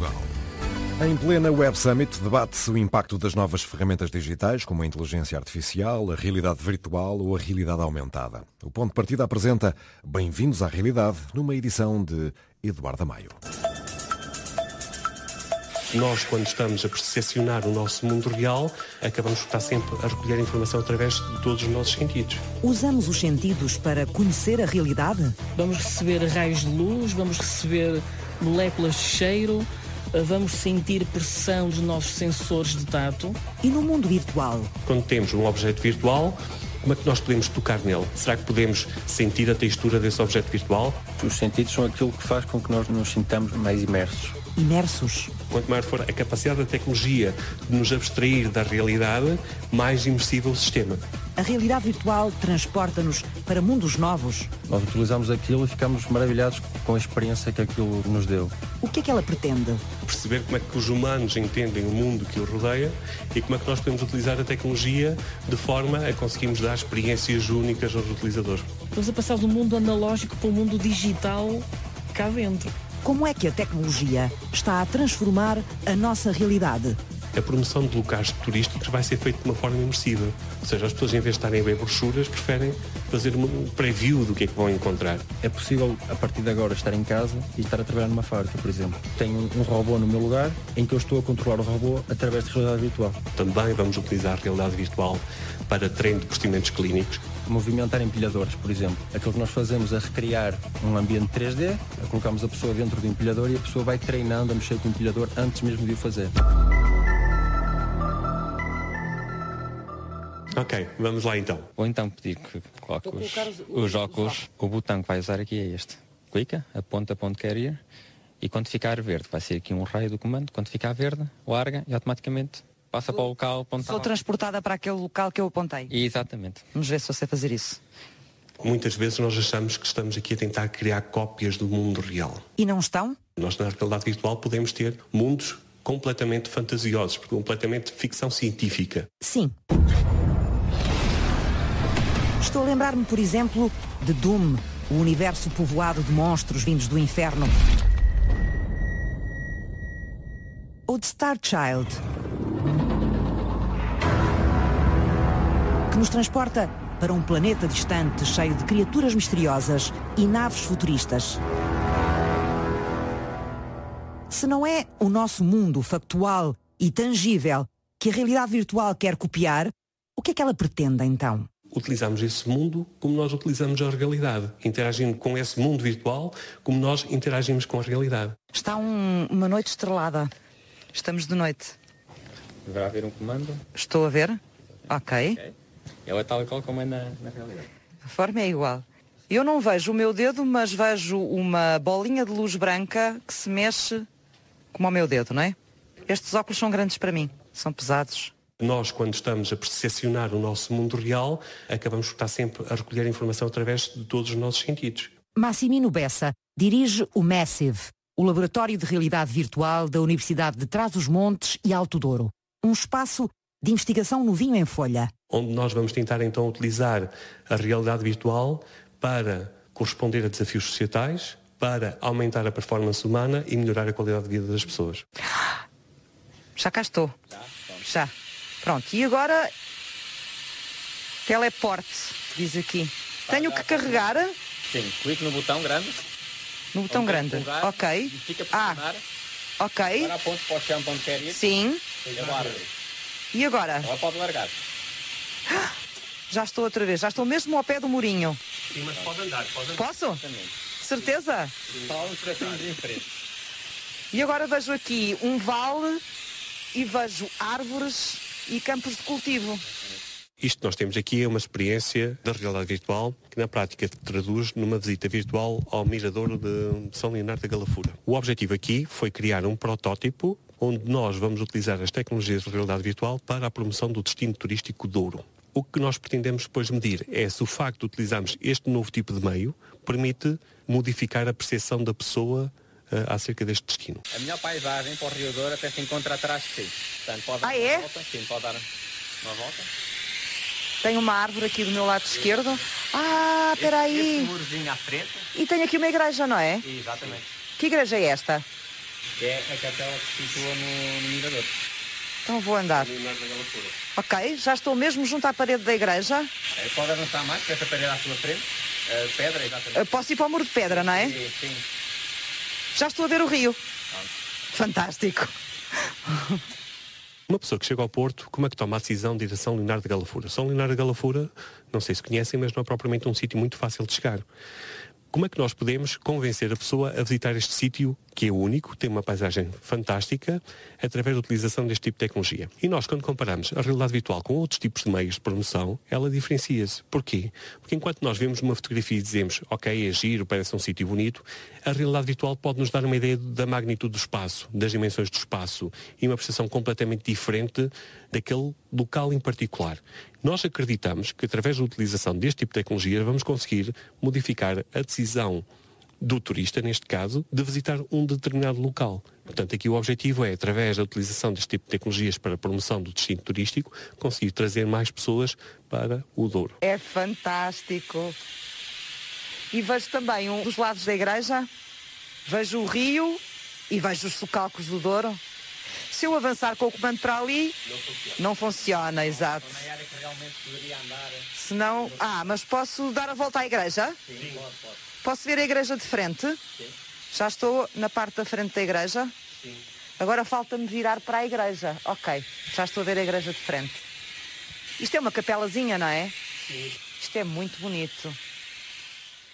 Portugal. Em plena Web Summit debate-se o impacto das novas ferramentas digitais, como a inteligência artificial, a realidade virtual ou a realidade aumentada. O ponto de partida apresenta Bem-vindos à Realidade, numa edição de Eduardo Maio. Nós, quando estamos a percepcionar o nosso mundo real, acabamos por estar sempre a recolher informação através de todos os nossos sentidos. Usamos os sentidos para conhecer a realidade? Vamos receber raios de luz, vamos receber moléculas de cheiro, vamos sentir pressão dos nossos sensores de tato. E no mundo virtual? Quando temos um objeto virtual, como é que nós podemos tocar nele? Será que podemos sentir a textura desse objeto virtual? Os sentidos são aquilo que faz com que nós nos sintamos mais imersos imersos. Quanto maior for a capacidade da tecnologia de nos abstrair da realidade, mais imersível o sistema. A realidade virtual transporta-nos para mundos novos. Nós utilizamos aquilo e ficamos maravilhados com a experiência que aquilo nos deu. O que é que ela pretende? Perceber como é que os humanos entendem o mundo que os rodeia e como é que nós podemos utilizar a tecnologia de forma a conseguirmos dar experiências únicas aos utilizadores. Estamos a passar do mundo analógico para o mundo digital cá dentro. Como é que a tecnologia está a transformar a nossa realidade? a promoção de locais turísticos vai ser feita de uma forma imersiva. Ou seja, as pessoas, em vez de estarem a ver brochuras, preferem fazer um preview do que é que vão encontrar. É possível, a partir de agora, estar em casa e estar a trabalhar numa fábrica, por exemplo. Tenho um robô no meu lugar em que eu estou a controlar o robô através de realidade virtual. Também vamos utilizar a realidade virtual para treino de procedimentos clínicos movimentar empilhadores, por exemplo. Aquilo que nós fazemos é recriar um ambiente 3D, é colocamos a pessoa dentro do empilhador e a pessoa vai treinando a mexer com o empilhador antes mesmo de o fazer. Ok, vamos lá então. Vou então pedir que coloque os, os, óculos. O botão que vai usar aqui é este. Clica, aponta para onde quer ir e quando ficar verde, vai ser aqui um raio do comando. Quando ficar verde, larga e automaticamente passa para o local apontado. Sou transportada para aquele local que eu apontei. Exatamente. Vamos ver se você fazer isso. Muitas vezes nós achamos que estamos aqui a tentar criar cópias do mundo real. E não estão? Nós, na realidade virtual, podemos ter mundos completamente fantasiosos, completamente ficção científica. Sim. Estou a lembrar-me, por exemplo, de Doom, o universo povoado de monstros vindos do inferno. Ou de Star Child, nos transporta para um planeta distante cheio de criaturas misteriosas e naves futuristas. Se não é o nosso mundo factual e tangível que a realidade virtual quer copiar, o que é que ela pretende então? utilizamos esse mundo como nós utilizamos a realidade, interagindo com esse mundo virtual como nós interagimos com a realidade. Está um, uma noite estrelada. Estamos de noite. Deverá haver um comando? Estou a ver. Ok. okay. Ela é tal e qual como é na, na realidade. A forma é igual. Eu não vejo o meu dedo, mas vejo uma bolinha de luz branca que se mexe como o meu dedo, não é? Estes óculos são grandes para mim, são pesados. Nós, quando estamos a percepcionar o nosso mundo real, acabamos por estar sempre a recolher informação através de todos os nossos sentidos. Massimino Bessa dirige o Massive, o laboratório de realidade virtual da Universidade de Trás-os-Montes e Alto Douro. Um espaço de investigação no vinho em folha. Onde nós vamos tentar então utilizar a realidade virtual para corresponder a desafios societais, para aumentar a performance humana e melhorar a qualidade de vida das pessoas. Já cá estou. Já. Pronto. E agora. Teleporte, diz aqui. Tenho que carregar. Sim, clique no botão grande. No botão é grande. ok. Fica ah, ok. Para a ponto para o chão onde quer ir. Sim. E agora? Ela pode largar. Já estou outra vez, já estou mesmo ao pé do murinho. Sim, mas pode andar, pode andar. Posso? Exatamente. Certeza? em frente. E agora vejo aqui um vale e vejo árvores e campos de cultivo. Isto que nós temos aqui é uma experiência da realidade virtual que na prática traduz numa visita virtual ao mirador de São Leonardo da Galafura. O objetivo aqui foi criar um protótipo onde nós vamos utilizar as tecnologias de realidade virtual para a promoção do destino turístico Douro. O que nós pretendemos depois medir é se o facto de utilizarmos este novo tipo de meio permite modificar a percepção da pessoa uh, acerca deste destino. A melhor paisagem para o Rio Douro até se encontra atrás de si. Portanto, pode dar ah, é? uma volta. Sim, pode dar uma volta. Tem uma árvore aqui do meu lado esquerdo. Ah, espera aí. murozinho à frente. E tem aqui uma igreja, não é? Exatamente. Que igreja é esta? que é aquela é que se situa no, no mirador. Então vou andar. Ok, já estou mesmo junto à parede da igreja. É, pode avançar mais, que essa parede é à sua frente. Uh, pedra, exatamente. Posso ir para o muro de pedra, não é? Sim, sim. Já estou a ver o rio. Pronto. Fantástico. Uma pessoa que chega ao Porto, como é que toma a decisão de ir a São Leonardo de Galafura? São Leonardo de Galafura, não sei se conhecem, mas não é propriamente um sítio muito fácil de chegar. Como é que nós podemos convencer a pessoa a visitar este sítio que é único, tem uma paisagem fantástica, através da utilização deste tipo de tecnologia. E nós, quando comparamos a realidade virtual com outros tipos de meios de promoção, ela diferencia-se. Porquê? Porque enquanto nós vemos uma fotografia e dizemos, ok, é giro, parece um sítio bonito, a realidade virtual pode nos dar uma ideia da magnitude do espaço, das dimensões do espaço e uma percepção completamente diferente daquele local em particular. Nós acreditamos que através da utilização deste tipo de tecnologia vamos conseguir modificar a decisão do turista, neste caso, de visitar um determinado local. Portanto, aqui o objetivo é, através da utilização deste tipo de tecnologias para a promoção do destino turístico, conseguir trazer mais pessoas para o Douro. É fantástico. E vejo também um dos lados da igreja, vejo o rio e vejo os socalcos do Douro. Se eu avançar com o comando para ali, não funciona, não funciona exato. Se não, ah, mas posso dar a volta à igreja? Sim, pode, pode. Posso ver a igreja de frente? Sim. Já estou na parte da frente da igreja? Sim. Agora falta-me virar para a igreja. Ok, já estou a ver a igreja de frente. Isto é uma capelazinha, não é? Sim. Isto é muito bonito.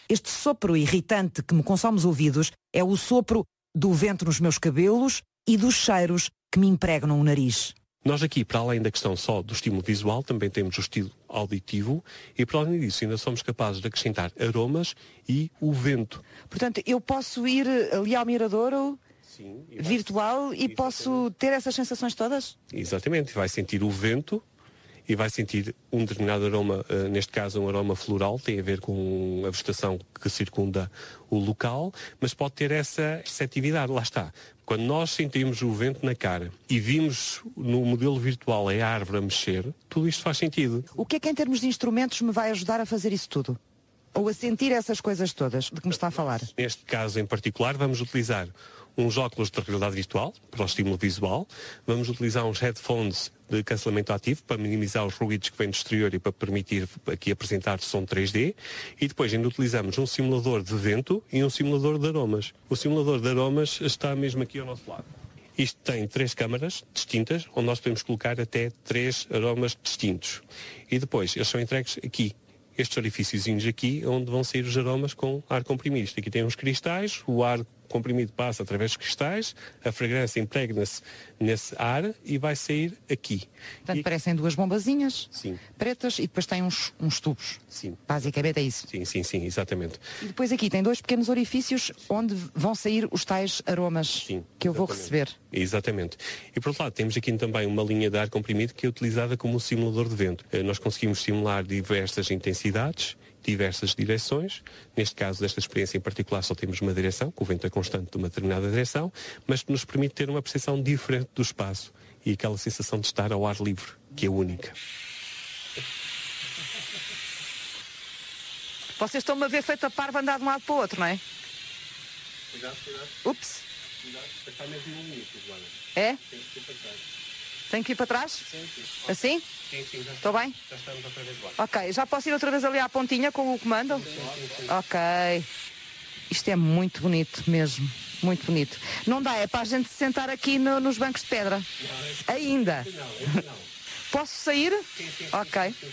Este sopro irritante que me consome os ouvidos é o sopro do vento nos meus cabelos e dos cheiros que me impregnam o nariz. Nós aqui, para além da questão só do estímulo visual, também temos o estilo auditivo e, para além disso, ainda somos capazes de acrescentar aromas e o vento. Portanto, eu posso ir eh, ali ao Miradouro Sim, e virtual e posso ter essas sensações todas? Exatamente, vai sentir o vento, e vai sentir um determinado aroma, eh, neste caso um aroma floral, tem a ver com a vegetação que circunda o local, mas pode ter essa receptividade, lá está. Quando nós sentimos o vento na cara e vimos no modelo virtual a árvore a mexer, tudo isto faz sentido. O que é que em termos de instrumentos me vai ajudar a fazer isso tudo? Ou a sentir essas coisas todas de que me está a falar? Neste caso em particular, vamos utilizar uns óculos de realidade virtual, para o estímulo visual. Vamos utilizar uns headphones de cancelamento ativo para minimizar os ruídos que vêm do exterior e para permitir aqui apresentar som 3D. E depois ainda utilizamos um simulador de vento e um simulador de aromas. O simulador de aromas está mesmo aqui ao nosso lado. Isto tem três câmaras distintas, onde nós podemos colocar até três aromas distintos. E depois, eles são entregues aqui, estes orifíciozinhos aqui, onde vão sair os aromas com ar comprimido. Isto aqui tem uns cristais, o ar o comprimido passa através dos cristais, a fragrância impregna-se nesse ar e vai sair aqui. Portanto, e... parecem duas bombazinhas sim. pretas e depois tem uns, uns tubos. Sim. Basicamente é isso. Sim, sim, sim, exatamente. E depois aqui tem dois pequenos orifícios onde vão sair os tais aromas sim, que eu vou receber. Exatamente. E por outro lado, temos aqui também uma linha de ar comprimido que é utilizada como um simulador de vento. Eh, nós conseguimos simular diversas intensidades diversas direções. Neste caso, desta experiência em particular, só temos uma direção, que o vento é constante de uma determinada direção, mas que nos permite ter uma percepção diferente do espaço e aquela sensação de estar ao ar livre, que é única. Vocês estão-me a ver feito a parva andar de um lado para o outro, não é? Cuidado, cuidado. Ups. Cuidado, está mesmo um Joana. É? Tem que ser tem que ir para trás? Sim, sim. Assim? Sim, sim. Já Estou bem? Já estamos outra vez lá. Ok, já posso ir outra vez ali à pontinha com o comando? Sim, sim, sim. Ok. Isto é muito bonito mesmo. Muito bonito. Não dá, é para a gente sentar aqui no, nos bancos de pedra. Não, é Ainda. Não, é não. Posso sair? Sim, sim, ok. Sim,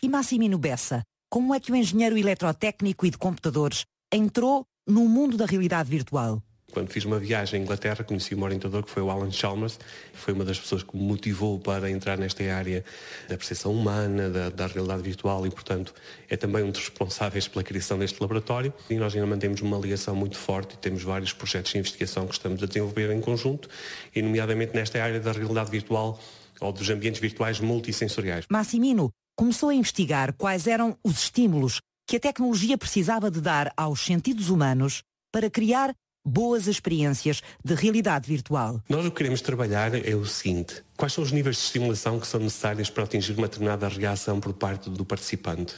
e Massimino Bessa, como é que o engenheiro eletrotécnico e de computadores entrou no mundo da realidade virtual? Quando fiz uma viagem à Inglaterra, conheci um orientador que foi o Alan Chalmers, foi uma das pessoas que me motivou para entrar nesta área da percepção humana, da, da realidade virtual e, portanto, é também um dos responsáveis pela criação deste laboratório. E nós ainda mantemos uma ligação muito forte e temos vários projetos de investigação que estamos a desenvolver em conjunto, e nomeadamente nesta área da realidade virtual ou dos ambientes virtuais multissensoriais. Massimino começou a investigar quais eram os estímulos que a tecnologia precisava de dar aos sentidos humanos para criar boas experiências de realidade virtual. Nós o que queremos trabalhar é o seguinte: quais são os níveis de estimulação que são necessários para atingir uma determinada reação por parte do participante?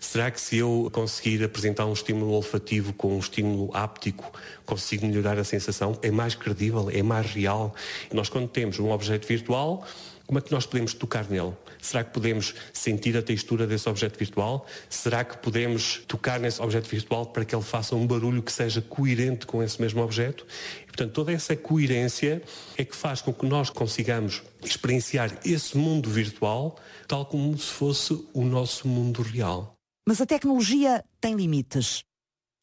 Será que se eu conseguir apresentar um estímulo olfativo com um estímulo áptico, consigo melhorar a sensação? É mais credível? É mais real? Nós, quando temos um objeto virtual, como é que nós podemos tocar nele? Será que podemos sentir a textura desse objeto virtual? Será que podemos tocar nesse objeto virtual para que ele faça um barulho que seja coerente com esse mesmo objeto? E, portanto, toda essa coerência é que faz com que nós consigamos experienciar esse mundo virtual tal como se fosse o nosso mundo real. Mas a tecnologia tem limites.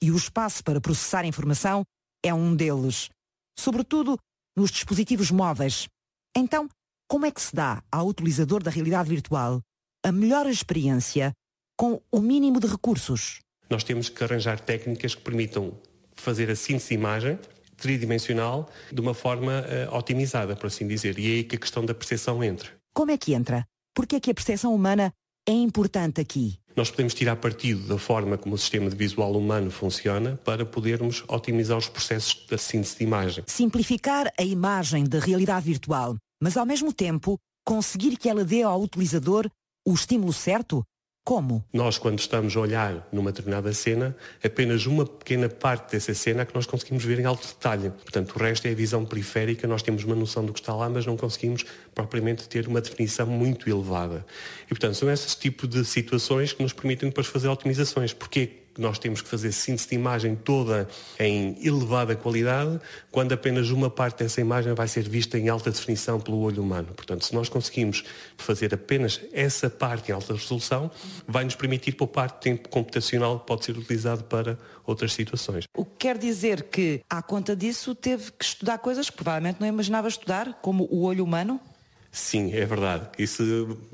E o espaço para processar informação é um deles. Sobretudo nos dispositivos móveis. Então, como é que se dá ao utilizador da realidade virtual a melhor experiência com o mínimo de recursos? Nós temos que arranjar técnicas que permitam fazer a síntese de imagem tridimensional de uma forma uh, otimizada, por assim dizer. E é aí que a questão da percepção entra. Como é que entra? Porque é que a percepção humana é importante aqui? Nós podemos tirar partido da forma como o sistema de visual humano funciona para podermos otimizar os processos da síntese de imagem. Simplificar a imagem da realidade virtual mas ao mesmo tempo conseguir que ela dê ao utilizador o estímulo certo? Como? Nós, quando estamos a olhar numa determinada cena, apenas uma pequena parte dessa cena é que nós conseguimos ver em alto detalhe. Portanto, o resto é a visão periférica, nós temos uma noção do que está lá, mas não conseguimos propriamente ter uma definição muito elevada. E, portanto, são esses tipos de situações que nos permitem depois fazer otimizações. Porque nós temos que fazer síntese de imagem toda em elevada qualidade, quando apenas uma parte dessa imagem vai ser vista em alta definição pelo olho humano. Portanto, se nós conseguimos fazer apenas essa parte em alta resolução, vai nos permitir poupar tempo computacional que pode ser utilizado para outras situações. O que quer dizer que, à conta disso, teve que estudar coisas que provavelmente não imaginava estudar, como o olho humano? Sim, é verdade. Isso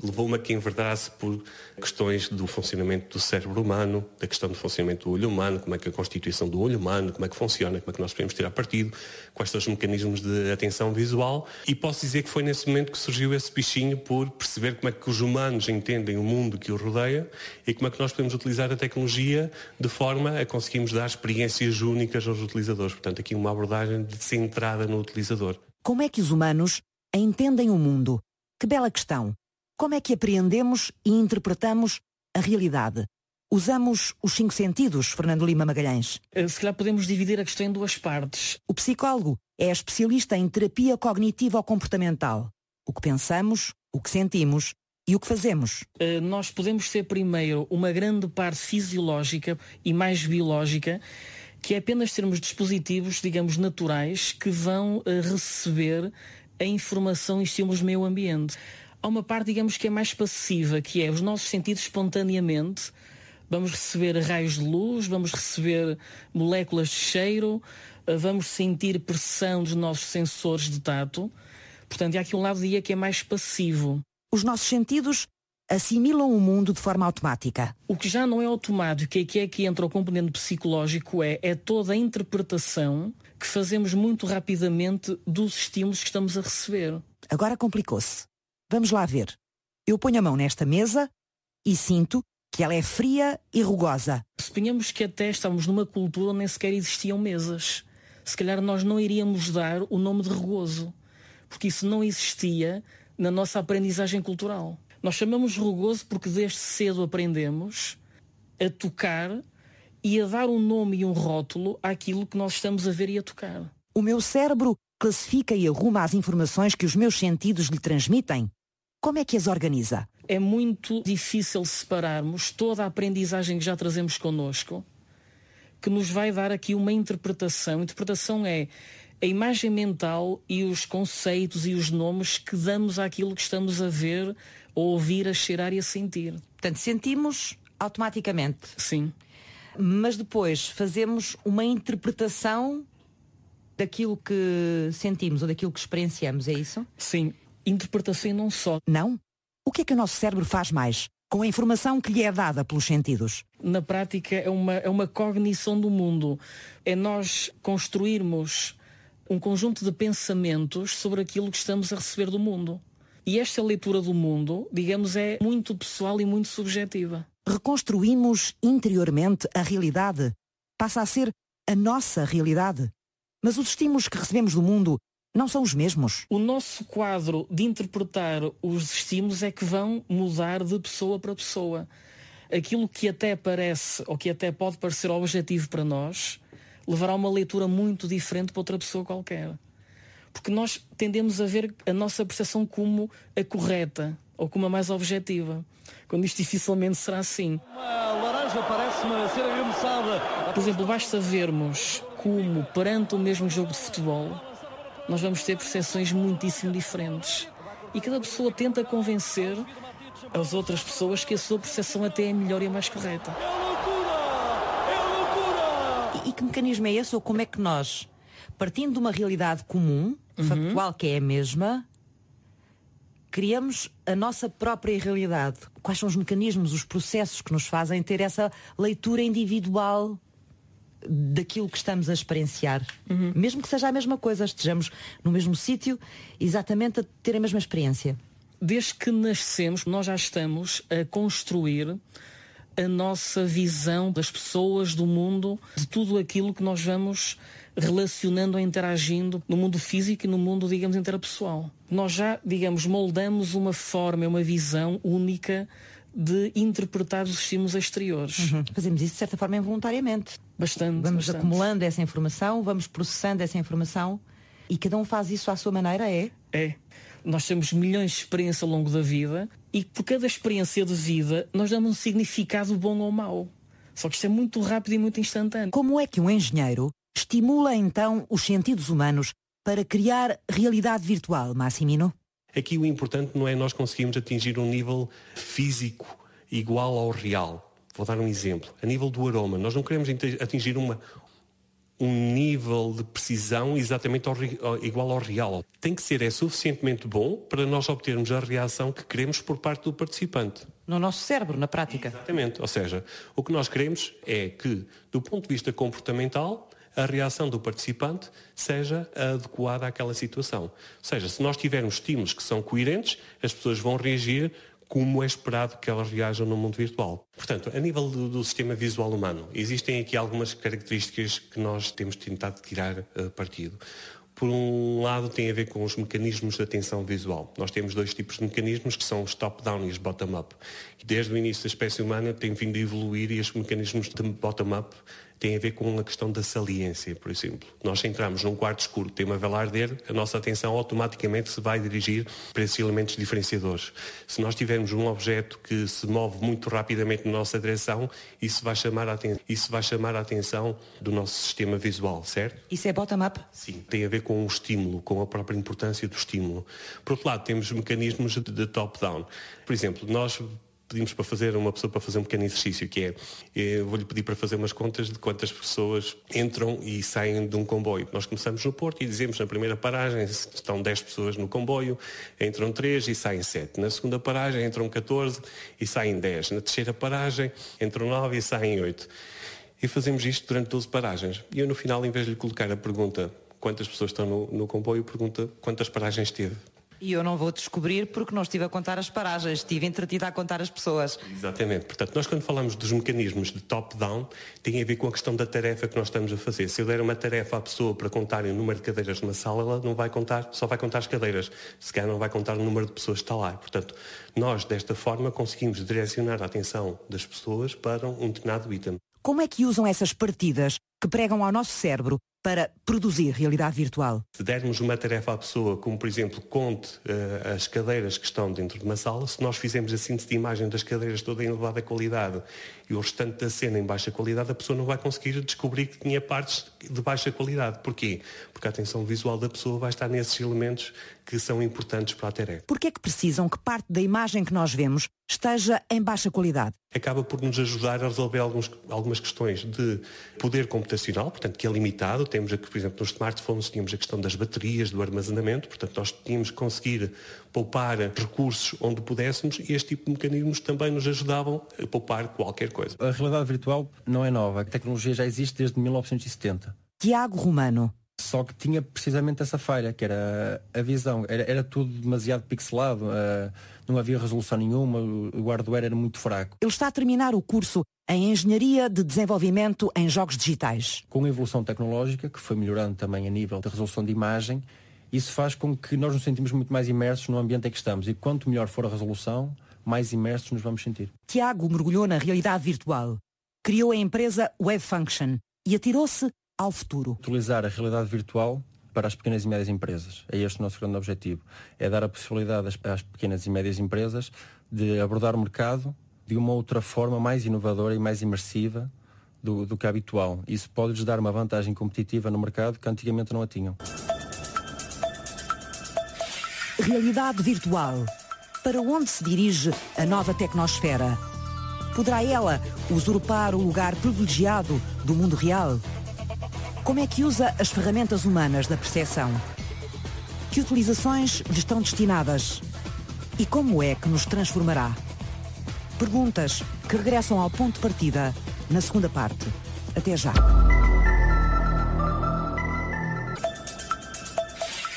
levou-me a que enverdasse por questões do funcionamento do cérebro humano, da questão do funcionamento do olho humano, como é que a constituição do olho humano, como é que funciona, como é que nós podemos tirar partido, quais são os mecanismos de atenção visual. E posso dizer que foi nesse momento que surgiu esse bichinho por perceber como é que os humanos entendem o mundo que o rodeia e como é que nós podemos utilizar a tecnologia de forma a conseguirmos dar experiências únicas aos utilizadores. Portanto, aqui uma abordagem centrada no utilizador. Como é que os humanos entendem o mundo. Que bela questão! Como é que apreendemos e interpretamos a realidade? Usamos os cinco sentidos, Fernando Lima Magalhães. Eh, se calhar podemos dividir a questão em duas partes. O psicólogo é especialista em terapia cognitiva ou comportamental. O que pensamos, o que sentimos e o que fazemos? Eh, nós podemos ter primeiro uma grande parte fisiológica e mais biológica, que é apenas termos dispositivos, digamos, naturais, que vão eh, receber a informação e estímulos do meio ambiente. Há uma parte, digamos, que é mais passiva, que é os nossos sentidos espontaneamente. Vamos receber raios de luz, vamos receber moléculas de cheiro, eh, vamos sentir pressão dos nossos sensores de tato. Portanto, há aqui um lado IA que é mais passivo. Os nossos sentidos assimilam o mundo de forma automática. O que já não é automático, que é que é entra o componente psicológico, é, é toda a interpretação que fazemos muito rapidamente dos estímulos que estamos a receber. Agora complicou-se. Vamos lá ver. Eu ponho a mão nesta mesa e sinto que ela é fria e rugosa. Suponhamos que até estamos numa cultura onde nem sequer existiam mesas. Se calhar nós não iríamos dar o nome de rugoso, porque isso não existia na nossa aprendizagem cultural. Nós chamamos rugoso porque desde cedo aprendemos a tocar e a dar um nome e um rótulo àquilo que nós estamos a ver e a tocar. O meu cérebro classifica e arruma as informações que os meus sentidos lhe transmitem. Como é que as organiza? É muito difícil separarmos toda a aprendizagem que já trazemos connosco, que nos vai dar aqui uma interpretação. A interpretação é a imagem mental e os conceitos e os nomes que damos àquilo que estamos a ver, a ouvir, a cheirar e a sentir. Portanto, sentimos automaticamente. Sim mas depois fazemos uma interpretação daquilo que sentimos ou daquilo que experienciamos, é isso? Sim, interpretação e não só. Não? O que é que o nosso cérebro faz mais? com a informação que lhe é dada pelos sentidos. Na prática, é uma, é uma cognição do mundo. É nós construirmos um conjunto de pensamentos sobre aquilo que estamos a receber do mundo. E esta leitura do mundo, digamos, é muito pessoal e muito subjetiva reconstruímos interiormente a realidade, passa a ser a nossa realidade. Mas os estímulos que recebemos do mundo não são os mesmos. O nosso quadro de interpretar os estímulos é que vão mudar de pessoa para pessoa. Aquilo que até parece ou que até pode parecer objetivo para nós levará uma leitura muito diferente para outra pessoa qualquer. Porque nós tendemos a ver a nossa percepção como a correta ou com uma mais objetiva, quando isto dificilmente será assim. Uma laranja parece-me ser Por exemplo, basta vermos como, perante o mesmo jogo de futebol, nós vamos ter percepções muitíssimo diferentes. E cada pessoa tenta convencer as outras pessoas que a sua percepção até é melhor e a mais correta. É loucura! É loucura! E, e que mecanismo é esse ou como é que nós, partindo de uma realidade comum, uhum. factual que é a mesma, criamos a nossa própria realidade. Quais são os mecanismos, os processos que nos fazem ter essa leitura individual daquilo que estamos a experienciar? Uhum. Mesmo que seja a mesma coisa, estejamos no mesmo sítio, exatamente a ter a mesma experiência. Desde que nascemos, nós já estamos a construir a nossa visão das pessoas, do mundo, de tudo aquilo que nós vamos relacionando ou interagindo no mundo físico e no mundo, digamos, interpessoal. Nós já, digamos, moldamos uma forma, uma visão única de interpretar os estímulos exteriores. Uhum. Fazemos isso, de certa forma, involuntariamente. Bastante. Vamos bastante. acumulando essa informação, vamos processando essa informação e cada um faz isso à sua maneira, é? É. Nós temos milhões de experiências ao longo da vida e por cada experiência de vida nós damos um significado bom ou mau. Só que isto é muito rápido e muito instantâneo. Como é que um engenheiro estimula então os sentidos humanos para criar realidade virtual, Massimino? Aqui o importante não é nós conseguirmos atingir um nível físico igual ao real. Vou dar um exemplo. A nível do aroma, nós não queremos atingir uma, um nível de precisão exatamente ao, ao, igual ao real. Tem que ser é suficientemente bom para nós obtermos a reação que queremos por parte do participante. No nosso cérebro, na prática. Exatamente. Ou seja, o que nós queremos é que, do ponto de vista comportamental, a reação do participante seja adequada àquela situação. Ou seja, se nós tivermos estímulos que são coerentes, as pessoas vão reagir como é esperado que elas reajam no mundo virtual. Portanto, a nível do, do, sistema visual humano, existem aqui algumas características que nós temos tentado tirar uh, partido. Por um lado, tem a ver com os mecanismos de atenção visual. Nós temos dois tipos de mecanismos, que são os top-down e os bottom-up. Desde o início da espécie humana tem vindo a evoluir e os mecanismos de bottom-up tem a ver com a questão da saliência, por exemplo. Nós entramos num quarto escuro temos tem uma vela a arder, a nossa atenção automaticamente se vai dirigir para esses elementos diferenciadores. Se nós tivermos um objeto que se move muito rapidamente na nossa direção, isso vai chamar a, aten isso vai chamar a atenção do nosso sistema visual, certo? Isso é bottom-up? Sim, tem a ver com o estímulo, com a própria importância do estímulo. Por outro lado, temos mecanismos de top-down. Por exemplo, nós pedimos para fazer uma pessoa para fazer um pequeno exercício, que é eu eh, vou-lhe pedir para fazer umas contas de quantas pessoas entram e saem de um comboio. Nós começamos no Porto e dizemos na primeira paragem estão 10 pessoas no comboio, entram 3 e saem 7. Na segunda paragem entram 14 e saem 10. Na terceira paragem entram 9 e saem 8. E fazemos isto durante 12 paragens. E eu no final, em vez de lhe colocar a pergunta quantas pessoas estão no, no comboio, pergunta quantas paragens teve. E eu não vou descobrir porque não estive a contar as paragens, estive entretida a contar as pessoas. Exatamente. Portanto, nós quando falamos dos mecanismos de top-down, tem a ver com a questão da tarefa que nós estamos a fazer. Se eu der uma tarefa à pessoa para contar o número de cadeiras numa sala, ela não vai contar, só vai contar as cadeiras. Se calhar não vai contar o número de pessoas que está lá. Portanto, nós, desta forma, conseguimos direcionar a atenção das pessoas para um determinado item. Como é que usam essas partidas que pregam ao nosso cérebro para produzir realidade virtual. Se dermos uma tarefa à pessoa, como por exemplo, conte uh, as cadeiras que estão dentro de uma sala, se nós fizermos a síntese de imagem das cadeiras toda em elevada qualidade e o restante da cena em baixa qualidade, a pessoa não vai conseguir descobrir que tinha partes de baixa qualidade. Porquê? Porque a atenção visual da pessoa vai estar nesses elementos que são importantes para a tarefa. Porquê é que precisam que parte da imagem que nós vemos esteja em baixa qualidade? Acaba por nos ajudar a resolver alguns, algumas questões de poder computacional, portanto, que é limitado. Temos aqui, por exemplo, nos smartphones tínhamos a questão das baterias, do armazenamento, portanto, nós tínhamos que conseguir poupar recursos onde pudéssemos e este tipo de mecanismos também nos ajudavam a poupar qualquer coisa. A realidade virtual não é nova, a tecnologia já existe desde 1970. Tiago Romano. Só que tinha precisamente essa falha, que era a visão. Era, era tudo demasiado pixelado, uh, não havia resolução nenhuma, o hardware era muito fraco. Ele está a terminar o curso em Engenharia de Desenvolvimento em Jogos Digitais. Com a evolução tecnológica, que foi melhorando também a nível da resolução de imagem, isso faz com que nós nos sentimos muito mais imersos no ambiente em que estamos. E quanto melhor for a resolução, mais imersos nos vamos sentir. Tiago mergulhou na realidade virtual, criou a empresa Web Function e atirou-se ao futuro. Utilizar a realidade virtual para as pequenas e médias empresas. É este o nosso grande objetivo. É dar a possibilidade às, pequenas e médias empresas de abordar o mercado de uma outra forma mais inovadora e mais imersiva do, do que habitual. Isso pode-lhes dar uma vantagem competitiva no mercado que antigamente não a tinham. Realidade virtual. Para onde se dirige a nova tecnosfera? Poderá ela usurpar o lugar privilegiado do mundo real? Como é que usa as ferramentas humanas da percepção? Que utilizações lhe estão destinadas? E como é que nos transformará? Perguntas que regressam ao ponto de partida na segunda parte. Até já.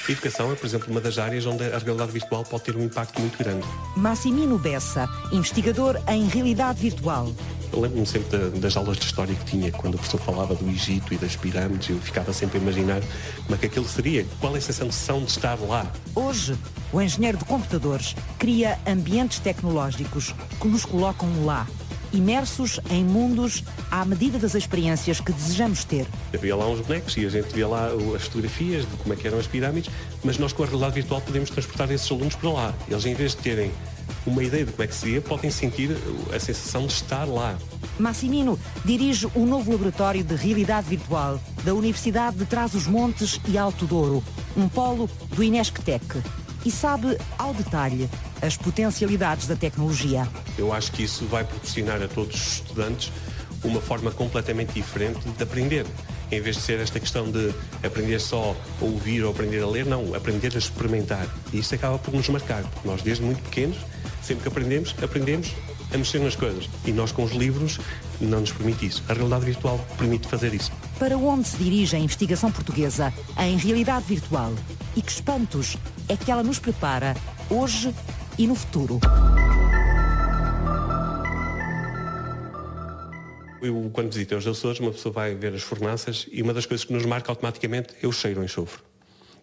A educação é, por exemplo, uma das áreas onde a realidade virtual pode ter um impacto muito grande. Massimino Bessa, investigador em realidade virtual. lembro-me sempre das aulas de história que tinha, quando o professor falava do Egito e das pirâmides, eu ficava sempre a imaginar como é que aquilo seria, qual é a sensação de estar lá. Hoje, o engenheiro de computadores cria ambientes tecnológicos que nos colocam lá imersos em mundos à medida das experiências que desejamos ter. Havia lá uns bonecos e a gente via lá as fotografias de como é que eram as pirâmides, mas nós com a realidade virtual podemos transportar esses alunos para lá. Eles, em vez de terem uma ideia de como é que seria, podem sentir a sensação de estar lá. Massimino dirige o um novo laboratório de realidade virtual da Universidade de Trás-os-Montes e Alto Douro, um polo do Inesctec e sabe ao detalhe as potencialidades da tecnologia. Eu acho que isso vai proporcionar a todos os estudantes uma forma completamente diferente de aprender. Em vez de ser esta questão de aprender só a ouvir ou aprender a ler, não, aprender a experimentar. E isso acaba por nos marcar, porque nós, desde muito pequenos, sempre que aprendemos, aprendemos a mexer nas coisas. E nós, com os livros, não nos permite isso. A realidade virtual permite fazer isso. Para onde se dirige a investigação portuguesa em realidade virtual? E que espantos é que ela nos prepara hoje e no futuro? Eu, quando visito os Açores, uma pessoa vai ver as fornaças e uma das coisas que nos marca automaticamente é o cheiro ao enxofre.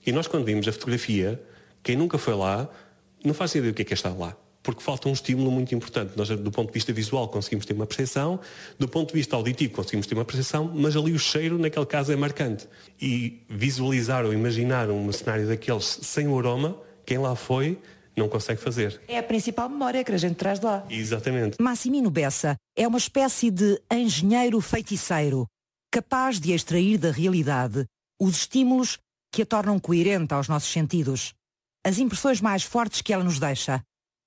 E nós, quando vimos a fotografia, quem nunca foi lá não faz ideia do que é que é está lá porque falta um estímulo muito importante. Nós, do ponto de vista visual, conseguimos ter uma percepção, do ponto de vista auditivo, conseguimos ter uma percepção, mas ali o cheiro, naquele caso, é marcante. E visualizar ou imaginar um cenário daqueles sem o aroma, quem lá foi, não consegue fazer. É a principal memória que a gente traz de lá. Exatamente. Massimino Bessa é uma espécie de engenheiro feiticeiro, capaz de extrair da realidade os estímulos que a tornam coerente aos nossos sentidos, as impressões mais fortes que ela nos deixa,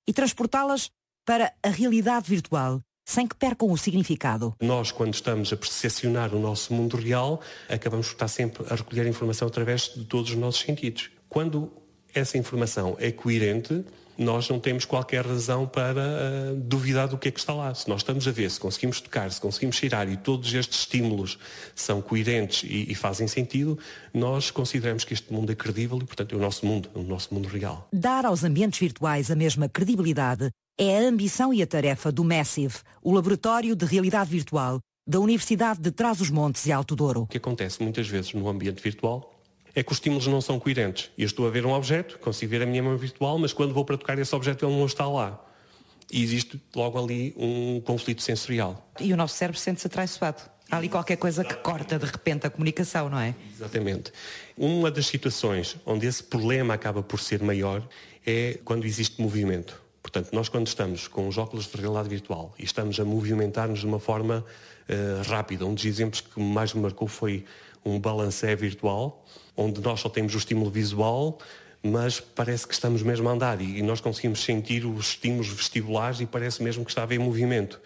e transportá-las para a realidade virtual, sem que percam o significado. Nós, quando estamos a percepcionar o nosso mundo real, acabamos por estar sempre a recolher informação através de todos os nossos sentidos. Quando essa informação é coerente, nós não temos qualquer razão para uh, duvidar do que é que está lá. Se nós estamos a ver, se conseguimos tocar, se conseguimos cheirar e todos estes estímulos são coerentes e, e fazem sentido, nós consideramos que este mundo é credível e, portanto, é o nosso mundo, é o nosso mundo real. Dar aos ambientes virtuais a mesma credibilidade é a ambição e a tarefa do Massive, o laboratório de realidade virtual da Universidade de Trás-os-Montes e Alto Douro. O que acontece muitas vezes no ambiente virtual é que os estímulos não são coerentes. Eu estou a ver um objeto, consigo ver a minha mão virtual, mas quando vou para tocar esse objeto ele não está lá. E existe logo ali um conflito sensorial. E o nosso cérebro sente-se atraiçoado. Há ali qualquer coisa que corta de repente a comunicação, não é? Exatamente. Uma das situações onde esse problema acaba por ser maior é quando existe movimento. Portanto, nós quando estamos com os óculos de realidade virtual e estamos a movimentar-nos de uma forma uh, rápida, um dos exemplos que mais me marcou foi um balancé virtual, onde nós só temos o estímulo visual, mas parece que estamos mesmo a andar e nós conseguimos sentir os estímulos vestibulares e parece mesmo que estava em movimento.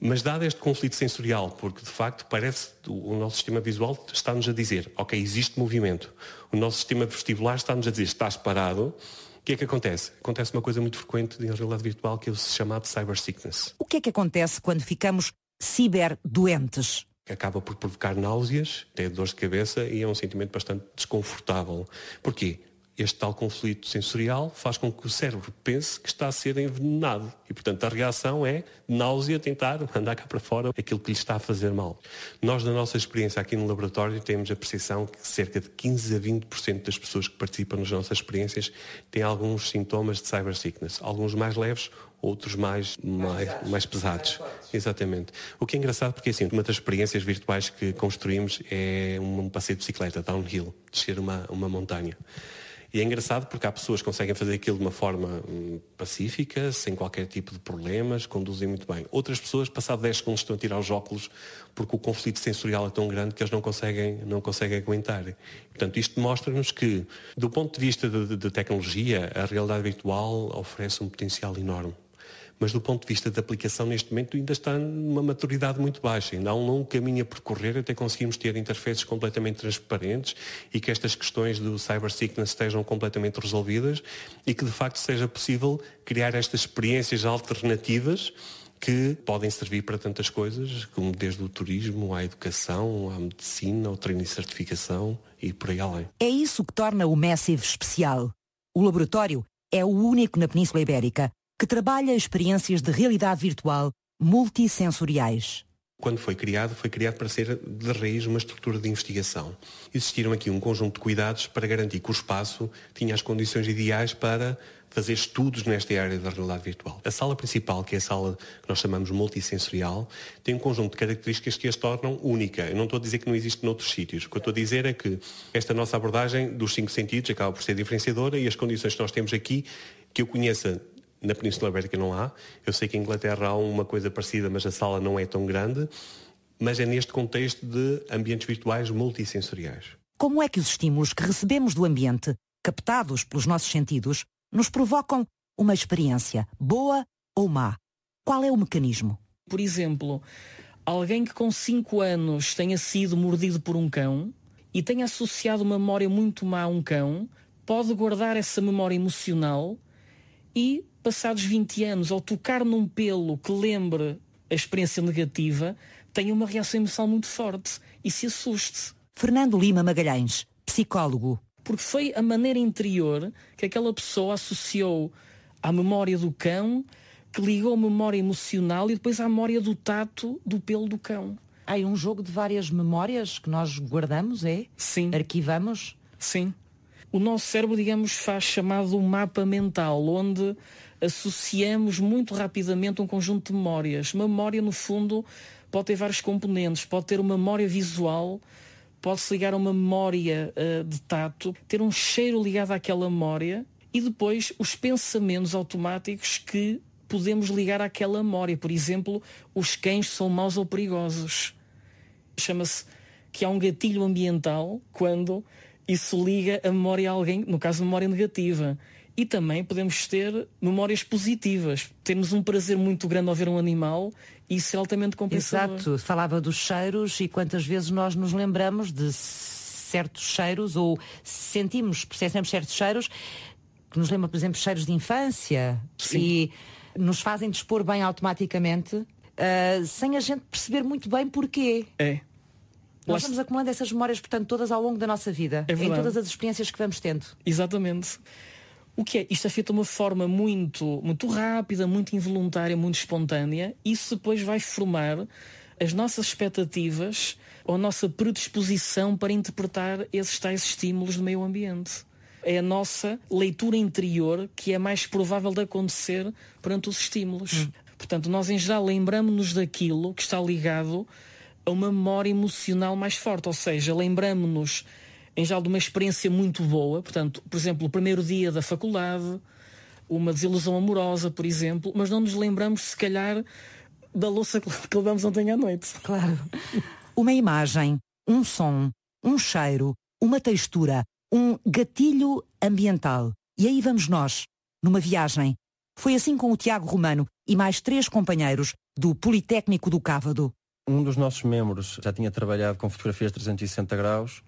Mas dado este conflito sensorial, porque de facto parece o nosso sistema visual está-nos a dizer, ok, existe movimento. O nosso sistema vestibular está-nos a dizer, estás parado. O que é que acontece? Acontece uma coisa muito frequente em realidade virtual que é o chamado cyber sickness. O que é que acontece quando ficamos ciberdoentes? que acaba por provocar náuseas, até dores de cabeça e é um sentimento bastante desconfortável. Porquê? Este tal conflito sensorial faz com que o cérebro pense que está a ser envenenado e, portanto, a reação é náusea, tentar andar cá para fora aquilo que lhe está a fazer mal. Nós, na nossa experiência aqui no laboratório, temos a percepção que cerca de 15 a 20% das pessoas que participam nas nossas experiências têm alguns sintomas de cyber sickness, alguns mais leves, outros mais, mais, mais pesados. Exatamente. O que é engraçado porque, assim, uma das experiências virtuais que construímos é um passeio de bicicleta, downhill, descer uma, uma montanha. E é engraçado porque há pessoas que conseguem fazer aquilo de uma forma hum, pacífica, sem qualquer tipo de problemas, conduzem muito bem. Outras pessoas, passado 10 segundos, estão a tirar os óculos porque o conflito sensorial é tão grande que eles não conseguem, não conseguem aguentar. Portanto, isto mostra-nos que, do ponto de vista da tecnologia, a realidade virtual oferece um potencial enorme mas do ponto de vista da aplicação, neste momento, ainda está numa maturidade muito baixa. Ainda há um longo caminho a percorrer até conseguirmos ter interfaces completamente transparentes e que estas questões do cyber sickness estejam completamente resolvidas e que, de facto, seja possível criar estas experiências alternativas que podem servir para tantas coisas, como desde o turismo à educação, à medicina, ao treino e certificação e por aí além. É isso que torna o Massive especial. O laboratório é o único na Península Ibérica que trabalha experiências de realidade virtual multissensoriais. Quando foi criado, foi criado para ser de raiz uma estrutura de investigação. Existiram aqui um conjunto de cuidados para garantir que o espaço tinha as condições ideais para fazer estudos nesta área da realidade virtual. A sala principal, que é a sala que nós chamamos multissensorial, tem um conjunto de características que as tornam única. Eu não estou a dizer que não existe noutros sítios. O que eu estou a dizer é que esta nossa abordagem dos cinco sentidos acaba por ser diferenciadora e as condições que nós temos aqui, que eu conheça na Península Ibérica não há. Eu sei que em Inglaterra há uma coisa parecida, mas a sala não é tão grande. Mas é neste contexto de ambientes virtuais multissensoriais. Como é que os estímulos que recebemos do ambiente, captados pelos nossos sentidos, nos provocam uma experiência, boa ou má? Qual é o mecanismo? Por exemplo, alguém que com 5 anos tenha sido mordido por um cão e tenha associado uma memória muito má a um cão, pode guardar essa memória emocional e passados 20 anos, ao tocar num pelo que lembre a experiência negativa, tenha uma reação emocional muito forte e se assuste. Fernando Lima Magalhães, psicólogo. Porque foi a maneira interior que aquela pessoa associou à memória do cão, que ligou a memória emocional e depois à memória do tato do pelo do cão. Há um jogo de várias memórias que nós guardamos, é? Sim. Arquivamos? Sim o nosso cérebro, digamos, faz chamado mapa mental, onde associamos muito rapidamente um conjunto de memórias. Memória, no fundo, pode ter vários componentes, pode ter uma memória visual, pode-se ligar a uma memória uh, de tato, ter um cheiro ligado àquela memória e depois os pensamentos automáticos que podemos ligar àquela memória. Por exemplo, os cães são maus ou perigosos. Chama-se que há um gatilho ambiental quando isso liga a memória a alguém, no caso, memória negativa. E também podemos ter memórias positivas. Temos um prazer muito grande ao ver um animal e isso é altamente compensado. Exato. Falava dos cheiros e quantas vezes nós nos lembramos de certos cheiros ou sentimos, percebemos certos cheiros que nos lembram, por exemplo, cheiros de infância Sim. e nos fazem dispor bem automaticamente. Uh, sem a gente perceber muito bem porquê. É. Nós vamos acumulando essas memórias, portanto, todas ao longo da nossa vida, é em todas as experiências que vamos tendo. Exatamente. O que é? Isto é feito de uma forma muito, muito rápida, muito involuntária, muito espontânea. Isso depois vai formar as nossas expectativas ou a nossa predisposição para interpretar esses tais estímulos do meio ambiente. É a nossa leitura interior que é mais provável de acontecer perante os estímulos. Hum. Portanto, nós em geral lembramos-nos daquilo que está ligado a uma memória emocional mais forte, ou seja, lembramos-nos em geral de uma experiência muito boa, portanto, por exemplo, o primeiro dia da faculdade, uma desilusão amorosa, por exemplo, mas não nos lembramos, se calhar, da louça que levamos ontem à noite. Claro. Uma imagem, um som, um cheiro, uma textura, um gatilho ambiental. E aí vamos nós, numa viagem. Foi assim com o Tiago Romano e mais três companheiros do Politécnico do Cávado. Um dos nossos membros já tinha trabalhado com fotografias 360 graus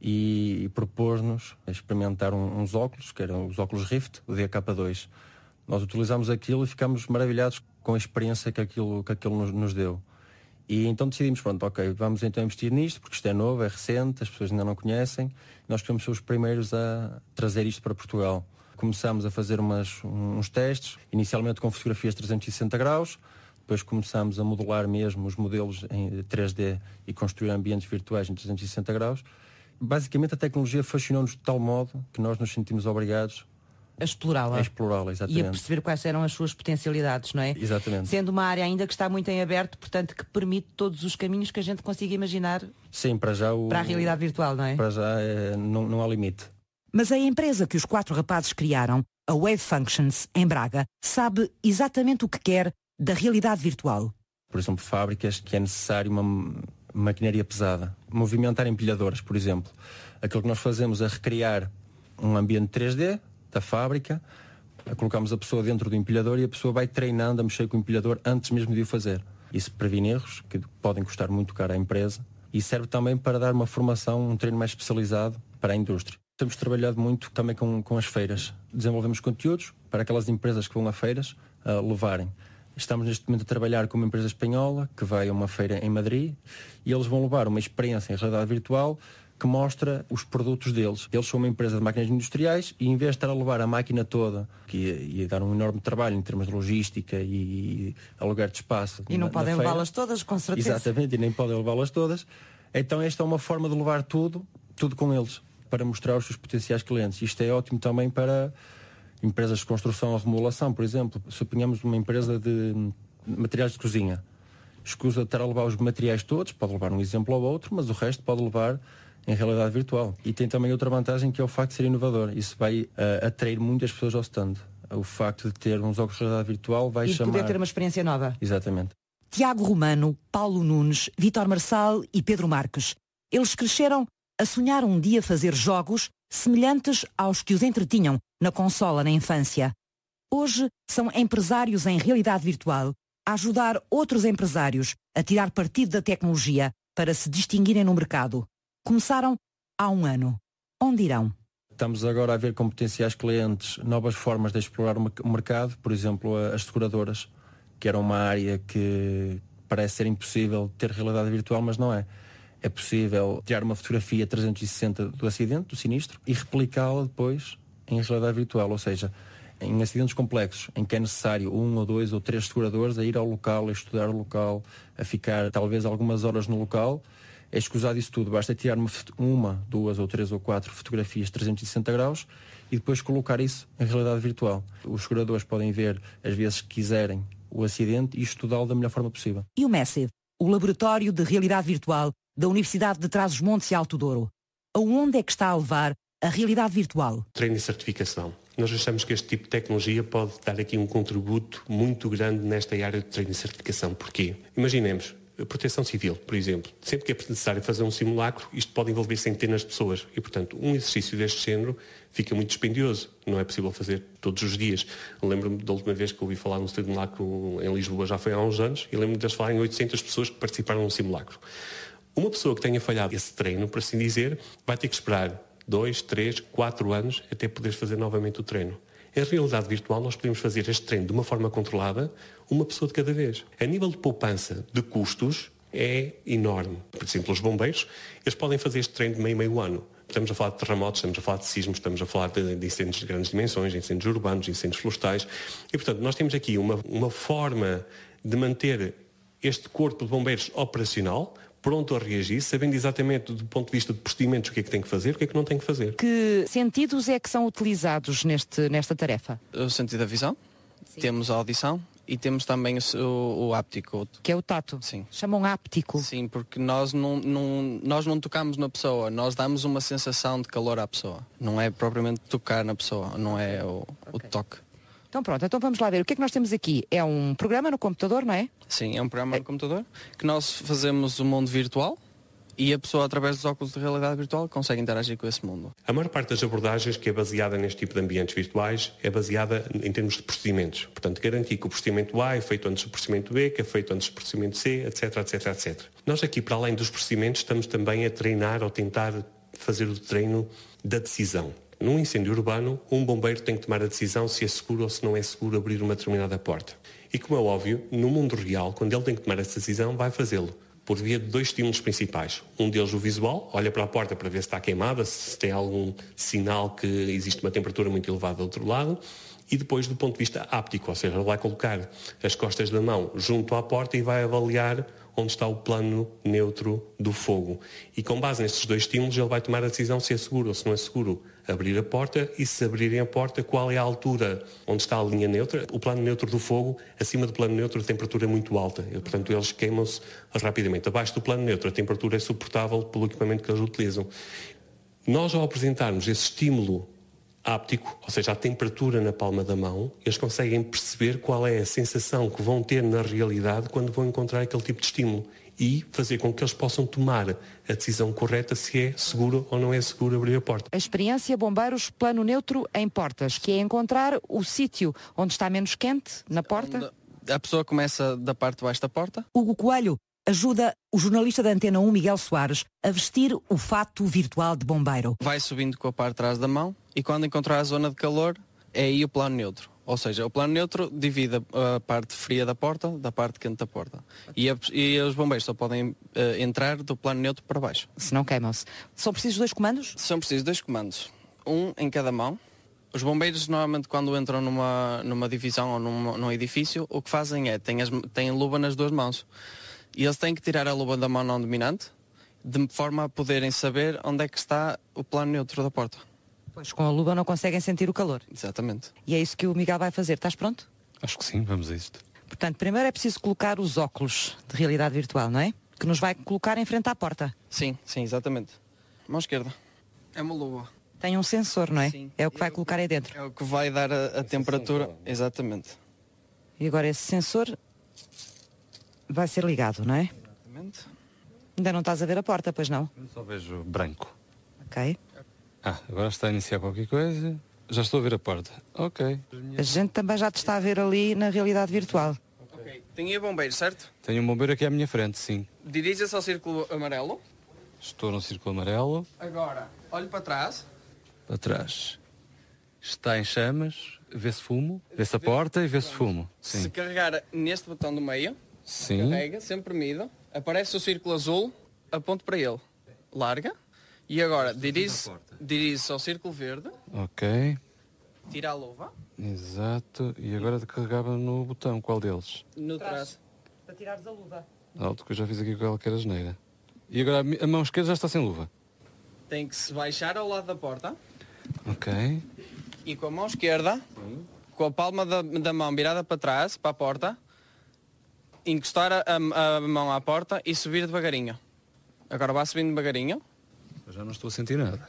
e, propôs-nos experimentar um, uns óculos, que eram os óculos Rift, o DK2. Nós utilizámos aquilo e ficámos maravilhados com a experiência que aquilo, que aquilo nos, nos deu. E então decidimos, pronto, ok, vamos então investir nisto, porque isto é novo, é recente, as pessoas ainda não conhecem. Nós fomos ser os primeiros a trazer isto para Portugal. Começámos a fazer umas, uns testes, inicialmente com fotografias 360 graus, depois começámos a modelar mesmo os modelos em 3D e construir ambientes virtuais em 360 graus. Basicamente, a tecnologia fascinou-nos de tal modo que nós nos sentimos obrigados a explorá-la. A explorá-la, exatamente. E a perceber quais eram as suas potencialidades, não é? Exatamente. Sendo uma área ainda que está muito em aberto, portanto, que permite todos os caminhos que a gente consiga imaginar. Sim, para já o... Para a realidade virtual, não é? Para já é, não, não há limite. Mas a empresa que os quatro rapazes criaram, a Wave Functions, em Braga, sabe exatamente o que quer da realidade virtual. Por exemplo, fábricas que é necessário uma maquinaria pesada, movimentar empilhadoras, por exemplo. Aquilo que nós fazemos é recriar um ambiente 3D da fábrica, colocamos a pessoa dentro do empilhador e a pessoa vai treinando a mexer com o empilhador antes mesmo de o fazer. Isso previne erros que podem custar muito caro à empresa e serve também para dar uma formação, um treino mais especializado para a indústria. Temos trabalhado muito também com, com as feiras. Desenvolvemos conteúdos para aquelas empresas que vão a feiras uh, levarem. Estamos neste momento a trabalhar com uma empresa espanhola que vai a uma feira em Madrid e eles vão levar uma experiência em realidade virtual que mostra os produtos deles. Eles são uma empresa de máquinas industriais e, em vez de estar a levar a máquina toda, que ia, dar um enorme trabalho em termos de logística e, e alugar de espaço. E não na, podem levá-las todas, com certeza. Exatamente, e nem podem levá-las todas. Então, esta é uma forma de levar tudo, tudo com eles, para mostrar os seus potenciais clientes. Isto é ótimo também para empresas de construção ou remodelação, por exemplo. Suponhamos uma empresa de materiais de cozinha. Escusa estar a levar os materiais todos, pode levar um exemplo ou outro, mas o resto pode levar em realidade virtual. E tem também outra vantagem que é o facto de ser inovador. Isso vai uh, atrair muitas pessoas ao stand. O facto de ter uns óculos de realidade virtual vai e chamar... E poder ter uma experiência nova. Exatamente. Tiago Romano, Paulo Nunes, Vitor Marçal e Pedro Marques. Eles cresceram a sonhar um dia fazer jogos semelhantes aos que os entretinham na consola na infância. Hoje são empresários em realidade virtual, a ajudar outros empresários a tirar partido da tecnologia para se distinguirem no mercado. Começaram há um ano. Onde irão? Estamos agora a ver com potenciais clientes novas formas de explorar o mercado, por exemplo, as seguradoras, que era uma área que parece ser impossível ter realidade virtual, mas não é é possível tirar uma fotografia 360 do acidente, do sinistro, e replicá-la depois em realidade virtual, ou seja, em acidentes complexos, em que é necessário um ou dois ou três seguradores a ir ao local, a estudar o local, a ficar talvez algumas horas no local, é escusado isso tudo. Basta tirar uma, uma, duas ou três ou quatro fotografias 360 graus e depois colocar isso em realidade virtual. Os seguradores podem ver, às vezes que quiserem, o acidente e estudá-lo da melhor forma possível. E o Messi, o laboratório de realidade virtual da Universidade de Trás-os-Montes e Alto Douro. Aonde é que está a levar a realidade virtual? Treino e certificação. Nós achamos que este tipo de tecnologia pode dar aqui um contributo muito grande nesta área de treino e certificação. Porquê? Imaginemos, a proteção civil, por exemplo. Sempre que é necessário fazer um simulacro, isto pode envolver centenas de pessoas e, portanto, um exercício deste género fica muito dispendioso. Não é possível fazer todos os dias. Lembro-me da última vez que ouvi falar de simulacro em Lisboa, já foi há uns anos, e lembro-me de falar em 800 pessoas que participaram num simulacro. Uma pessoa que tenha falhado esse treino, por assim dizer, vai ter que esperar dois, três, quatro anos até poder fazer novamente o treino. Em realidade virtual, nós podemos fazer este treino de uma forma controlada, uma pessoa de cada vez. A nível de poupança de custos, é enorme. Por exemplo, os bombeiros, eles podem fazer este treino de meio, meio ano. Estamos a falar de terremotos, estamos a falar de sismos, estamos a falar de, de incêndios de grandes dimensões, incêndios urbanos, incêndios florestais. E, portanto, nós temos aqui uma, uma forma de manter este corpo de bombeiros operacional, pronto a reagir, sabendo exatamente do ponto de vista de procedimentos o que é que tem que fazer, o que é que não tem que fazer. Que sentidos é que são utilizados neste, nesta tarefa? O sentido da visão, Sim. temos a audição, e temos também o, o áptico. Que é o tato? Sim. Chamam áptico? Sim, porque nós não, não, nós não tocamos na pessoa, nós damos uma sensação de calor à pessoa. Não é propriamente tocar na pessoa, não é o, okay. o toque. Então pronto, então vamos lá ver. O que é que nós temos aqui? É um programa no computador, não é? Sim, é um programa é. no computador que nós fazemos um mundo virtual e a pessoa, através dos óculos de realidade virtual, consegue interagir com esse mundo. A maior parte das abordagens que é baseada neste tipo de ambientes virtuais é baseada em termos de procedimentos. Portanto, garantir que o procedimento A é feito antes do procedimento B, que é feito antes do procedimento C, etc, etc, etc. Nós aqui, para além dos procedimentos, estamos também a treinar ou tentar fazer o treino da decisão. Num incêndio urbano, um bombeiro tem que tomar a decisão se é seguro ou se não é seguro abrir uma determinada porta. E como é óbvio, no mundo real, quando ele tem que tomar essa decisão, vai fazê-lo por via de dois estímulos principais. Um deles o visual, olha para a porta para ver se está queimada, se tem algum sinal que existe uma temperatura muito elevada do outro lado, e depois do ponto de vista áptico, ou seja, vai colocar as costas da mão junto à porta e vai avaliar onde está o plano neutro do fogo. E com base nestes dois estímulos, ele vai tomar a decisão se é seguro ou se não é seguro abrir a porta e se abrirem a porta, qual é a altura onde está a linha neutra. O plano neutro do fogo, acima do plano neutro, a temperatura é muito alta, e, portanto eles queimam-se rapidamente. Abaixo do plano neutro, a temperatura é suportável pelo equipamento que eles utilizam. Nós, ao apresentarmos esse estímulo háptico, ou seja, a temperatura na palma da mão, eles conseguem perceber qual é a sensação que vão ter na realidade quando vão encontrar aquele tipo de estímulo e fazer com que eles possam tomar a decisão correta se é seguro ou não é seguro abrir a porta. A experiência Bombeiros Plano Neutro em Portas, que é encontrar o sítio onde está menos quente na porta. A pessoa começa da parte de baixo da porta. Hugo Coelho ajuda o jornalista da Antena 1, Miguel Soares, a vestir o fato virtual de bombeiro. Vai subindo com a parte de trás da mão e quando encontrar a zona de calor, é aí o plano neutro. Ou seja, o plano neutro divide a parte fria da porta da parte quente da porta. E, a, e os bombeiros só podem uh, entrar do plano neutro para baixo. Se não queimam-se. São precisos dois comandos? São precisos dois comandos. Um em cada mão. Os bombeiros normalmente quando entram numa, numa divisão ou num, num edifício, o que fazem é, têm, as, têm luva nas duas mãos. E eles têm que tirar a luva da mão não dominante, de forma a poderem saber onde é que está o plano neutro da porta. Pois com a luva não conseguem sentir o calor. Exatamente. E é isso que o Miguel vai fazer. Estás pronto? Acho que sim, vamos a isto. Portanto, primeiro é preciso colocar os óculos de realidade virtual, não é? Que nos vai colocar em frente à porta. Sim, sim, exatamente. Mão esquerda. É uma luva. Tem um sensor, não é? Sim. É o que vai colocar aí dentro. É o que vai dar a, a é temperatura. Sensor, exatamente. E agora esse sensor vai ser ligado, não é? Exatamente. Ainda não estás a ver a porta, pois não? Eu só vejo branco. Ok. Ah, agora está a iniciar qualquer coisa. Já estou a ver a porta. Ok. A gente também já te está a ver ali na realidade virtual. Ok. Tenho aí bombeiro, certo? Tenho um bombeiro aqui à minha frente, sim. Dirija-se ao círculo amarelo. Estou no círculo amarelo. Agora, olhe para trás. Para trás. Está em chamas, vê-se fumo, vê-se a porta e vê-se fumo. Sim. Se carregar neste botão do meio, Sim. carrega, sempre medido, aparece o círculo azul, aponte para ele. Larga. E agora, dirige-se é ao círculo verde. Ok. Tira a luva. Exato. E agora carregava no botão. Qual deles? No traço. Para tirares a luva. Alto, que eu já fiz aqui com que era geneira. E agora a mão esquerda já está sem luva. Tem que se baixar ao lado da porta. Ok. E com a mão esquerda, Sim. com a palma da, da, mão virada para trás, para a porta, encostar a, a, a mão à porta e subir devagarinho. Agora vá subindo devagarinho. Eu já não estou a sentir nada.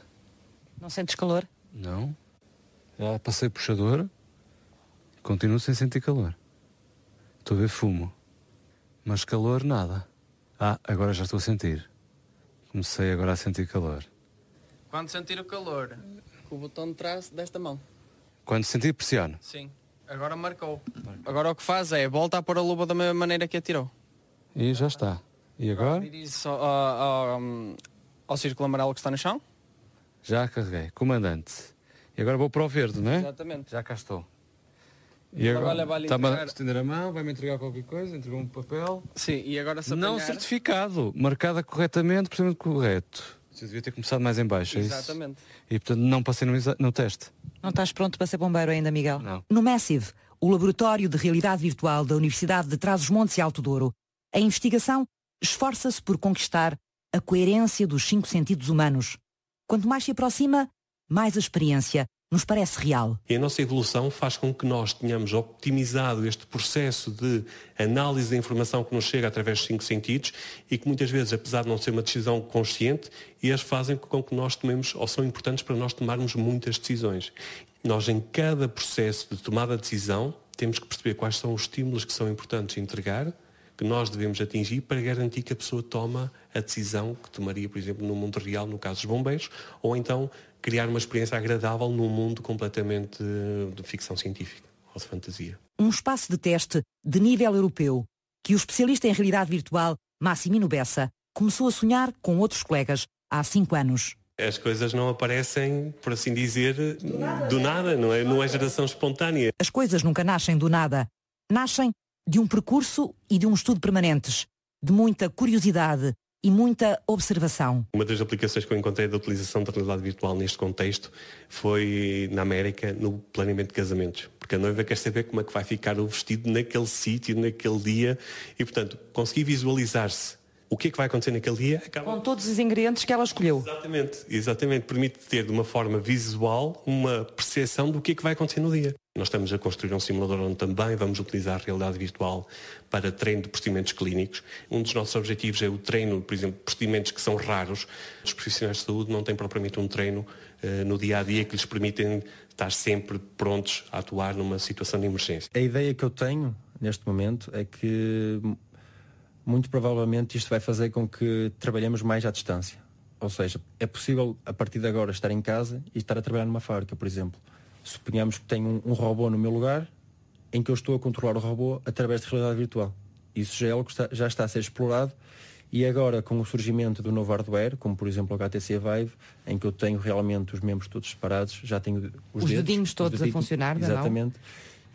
Não sentes calor? Não. Já passei puxador, continuo sem sentir calor. Estou a ver fumo, mas calor nada. Ah, agora já estou a sentir. Comecei agora a sentir calor. Quando sentir o calor, com o botão de trás desta mão. Quando sentir, pressiono. Sim. Agora marcou. Agora o que faz é volta a pôr a luva da mesma maneira que atirou. E já está. E agora? agora ao, ao, ao círculo amarelo que está no chão. Já carreguei. Comandante. E agora vou para o verde, não é? Exatamente. Já cá estou. E agora, agora vai está a estender a mão, vai-me entregar qualquer coisa, entregou um papel. Sim, e agora se apanhar... Não certificado, marcada corretamente, procedimento correto. Eu devia ter começado mais em baixo, é Exatamente. E portanto não passei no, no teste. Não estás pronto para ser bombeiro ainda, Miguel? Não. No Massive, o laboratório de realidade virtual da Universidade de Trás-os-Montes e Alto Douro, a investigação esforça-se por conquistar a coerência dos cinco sentidos humanos. Quanto mais se aproxima, mais a experiência nos parece real. E a nossa evolução faz com que nós tenhamos optimizado este processo de análise da informação que nos chega através dos cinco sentidos e que muitas vezes, apesar de não ser uma decisão consciente, eles fazem com que nós tomemos, ou são importantes para nós tomarmos muitas decisões. Nós, em cada processo de tomada de decisão, temos que perceber quais são os estímulos que são importantes entregar, que nós devemos atingir para garantir que a pessoa toma a decisão que tomaria, por exemplo, no mundo real, no caso dos bombeiros, ou então criar uma experiência agradável num mundo completamente eh, de ficção científica ou de fantasia. Um espaço de teste de nível europeu que o especialista em realidade virtual, Massimino Bessa, começou a sonhar com outros colegas há cinco anos as coisas não aparecem, por assim dizer, do nada, não é? Não é geração espontânea. As coisas nunca nascem do nada. Nascem de um percurso e de um estudo permanentes, de muita curiosidade e muita observação. Uma das aplicações que eu encontrei da utilização da realidade virtual neste contexto foi na América, no planeamento de casamentos. Porque a noiva quer saber como é que vai ficar o vestido naquele sítio, naquele dia, e portanto, conseguir visualizar-se o que é que vai acontecer naquele dia acaba... Com todos os ingredientes que ela escolheu. Exatamente, exatamente. Permite ter de uma forma visual uma percepção do que é que vai acontecer no dia. Nós estamos a construir um simulador onde também vamos utilizar a realidade virtual para treino de procedimentos clínicos. Um dos nossos objetivos é o treino, por exemplo, de procedimentos que são raros. Os profissionais de saúde não têm propriamente um treino uh, no dia a dia que lhes permitem estar sempre prontos a atuar numa situação de emergência. A ideia que eu tenho neste momento é que muito provavelmente isto vai fazer com que trabalhemos mais à distância. Ou seja, é possível a partir de agora estar em casa e estar a trabalhar numa fábrica, por exemplo. Suponhamos que tenho um, um robô no meu lugar em que eu estou a controlar o robô através de realidade virtual. Isso já é algo que está, já está a ser explorado e agora, com o surgimento do novo hardware, como por exemplo o HTC Vive, em que eu tenho realmente os membros todos separados, já tenho os, os dedos, dedinhos todos os dedinhos, a funcionar, é? exatamente. Não?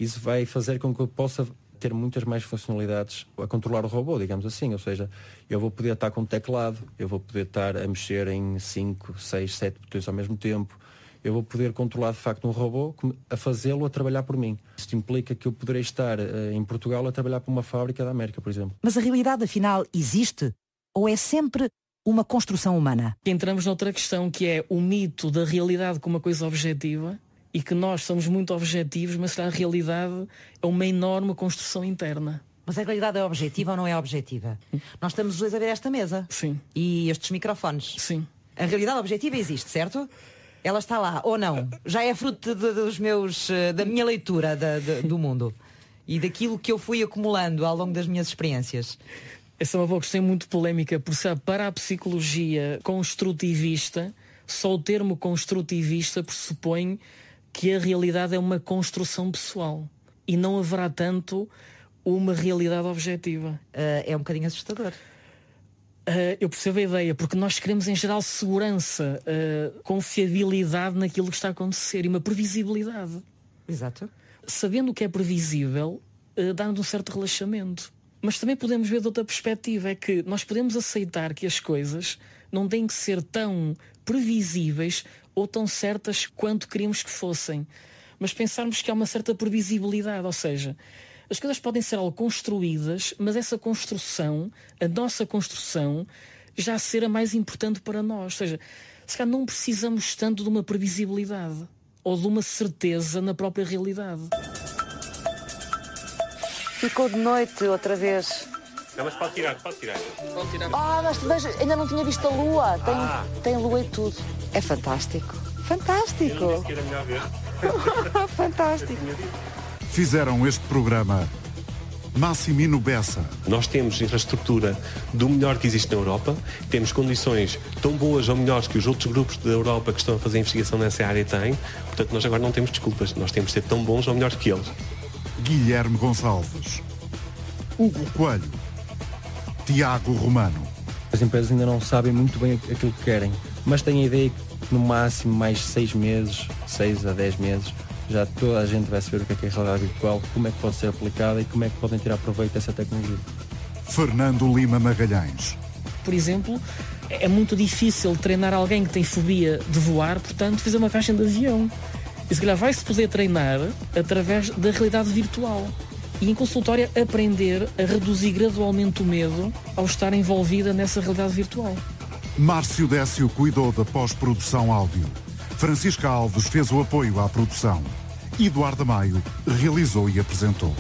Isso vai fazer com que eu possa ter muitas mais funcionalidades a controlar o robô, digamos assim. Ou seja, eu vou poder estar com o teclado, eu vou poder estar a mexer em 5, 6, 7 botões ao mesmo tempo, eu vou poder controlar de facto um robô a fazê-lo a trabalhar por mim. Isto implica que eu poderei estar uh, em Portugal a trabalhar para uma fábrica da América, por exemplo. Mas a realidade afinal existe ou é sempre uma construção humana? Entramos noutra questão que é o mito da realidade como uma coisa objetiva e que nós somos muito objetivos, mas a realidade é uma enorme construção interna. Mas a realidade é objetiva ou não é objetiva? Nós estamos os dois a ver esta mesa. Sim. E estes microfones. Sim. A realidade objetiva existe, certo? Ela está lá, ou não? Já é fruto de, dos meus, eh, da minha leitura da, de, do mundo e daquilo que eu fui acumulando ao longo das minhas experiências. Essa é uma boa questão muito polémica, porque sabe, para a psicologia construtivista, só o termo construtivista pressupõe que a realidade é uma construção pessoal e não haverá tanto uma realidade objetiva. Uh, é um bocadinho assustador. Uh, eu percebo a ideia, porque nós queremos em geral segurança, uh, confiabilidade naquilo que está a acontecer e uma previsibilidade. Exato. Sabendo o que é previsível, uh, dá-nos um certo relaxamento. Mas também podemos ver de outra perspectiva, é que nós podemos aceitar que as coisas não têm que ser tão previsíveis ou tão certas quanto queríamos que fossem. Mas pensarmos que há uma certa previsibilidade, ou seja, as coisas podem ser algo construídas, mas essa construção, a nossa construção, já será mais importante para nós. Ou seja, se calhar não precisamos tanto de uma previsibilidade ou de uma certeza na própria realidade. Ficou de noite outra vez. Não, mas pode tirar, pode tirar. Pode tirar. Ah, mas, mas ainda não tinha visto a lua. Tem, ah. tem lua e tudo. É fantástico. Fantástico. Eu não disse que era melhor ver. fantástico fizeram este programa. Massimino Bessa. Nós temos infraestrutura do melhor que existe na Europa, temos condições tão boas ou melhores que os outros grupos da Europa que estão a fazer investigação nessa área têm, portanto, nós agora não temos desculpas, nós temos de ser tão bons ou melhores que eles. Guilherme Gonçalves, Hugo Coelho, Tiago Romano. As empresas ainda não sabem muito bem aquilo que querem, mas têm a ideia que no máximo mais seis meses, seis a dez meses, já toda a gente vai saber o que é, que é a realidade virtual, como é que pode ser aplicada e como é que podem tirar proveito dessa tecnologia. Fernando Lima Magalhães. Por exemplo, é muito difícil treinar alguém que tem fobia de voar, portanto, fazer uma caixa de avião. E se calhar vai-se poder treinar através da realidade virtual. E em consultório aprender a reduzir gradualmente o medo ao estar envolvida nessa realidade virtual. Márcio Décio cuidou da pós-produção áudio. Francisca Alves fez o apoio à produção. Eduardo Maio realizou e apresentou.